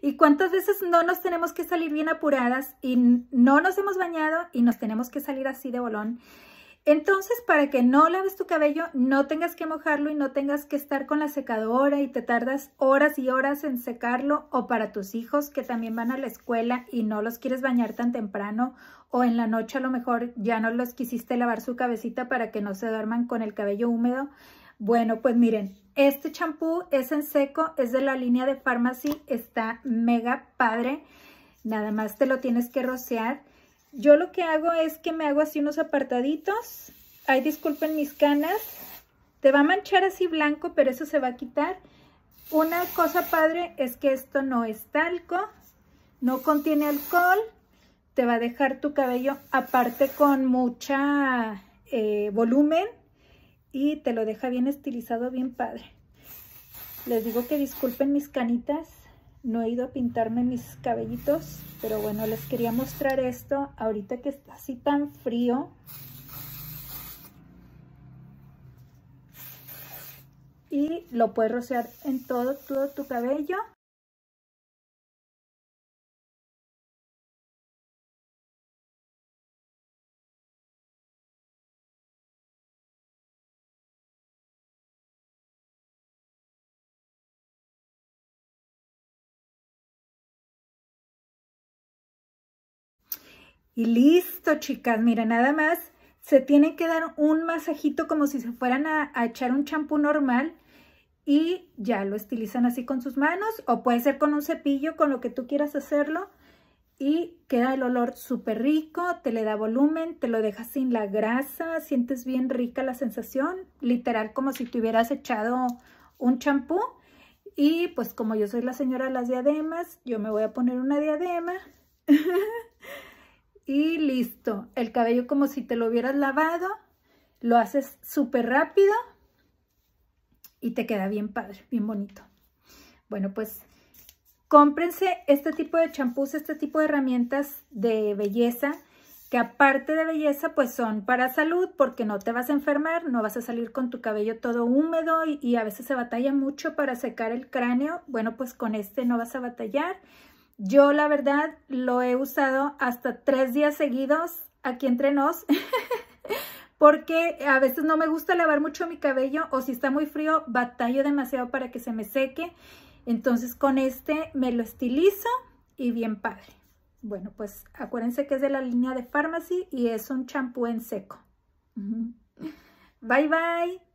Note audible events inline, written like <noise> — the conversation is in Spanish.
¿Y cuántas veces no nos tenemos que salir bien apuradas y no nos hemos bañado y nos tenemos que salir así de bolón? Entonces, para que no laves tu cabello, no tengas que mojarlo y no tengas que estar con la secadora y te tardas horas y horas en secarlo o para tus hijos que también van a la escuela y no los quieres bañar tan temprano o en la noche a lo mejor ya no los quisiste lavar su cabecita para que no se duerman con el cabello húmedo. Bueno, pues miren, este champú es en seco, es de la línea de Pharmacy, está mega padre. Nada más te lo tienes que rociar. Yo lo que hago es que me hago así unos apartaditos. Ay, disculpen mis canas. Te va a manchar así blanco, pero eso se va a quitar. Una cosa padre es que esto no es talco, no contiene alcohol, te va a dejar tu cabello aparte con mucha eh, volumen, y te lo deja bien estilizado, bien padre. Les digo que disculpen mis canitas, no he ido a pintarme mis cabellitos, pero bueno, les quería mostrar esto ahorita que está así tan frío. Y lo puedes rociar en todo, todo tu cabello. Y listo, chicas. mira nada más se tienen que dar un masajito como si se fueran a, echar un champú normal y ya lo estilizan así con sus manos o puede ser con un cepillo, con lo que tú quieras hacerlo y queda el olor súper rico, te le da volumen, te lo deja sin la grasa, sientes bien rica la sensación, literal como si te hubieras echado un champú y pues como yo soy la señora de las diademas, yo me voy a poner una diadema <laughs> y listo. El cabello como si te lo hubieras lavado, lo haces súper rápido y te queda bien padre, bien bonito. Bueno, pues cómprense este tipo de champús, este tipo de herramientas de belleza, que aparte de belleza, pues son para salud, porque no te vas a enfermar, no vas a salir con tu cabello todo húmedo y, y a veces se batalla mucho para secar el cráneo. Bueno, pues con este no vas a batallar, yo la verdad lo he usado hasta tres días seguidos aquí entre nos <laughs> porque a veces no me gusta lavar mucho mi cabello o si está muy frío batallo demasiado para que se me seque. Entonces con este me lo estilizo y bien padre. Bueno, pues acuérdense que es de la línea de Pharmacy y es un champú en seco. Bye, bye.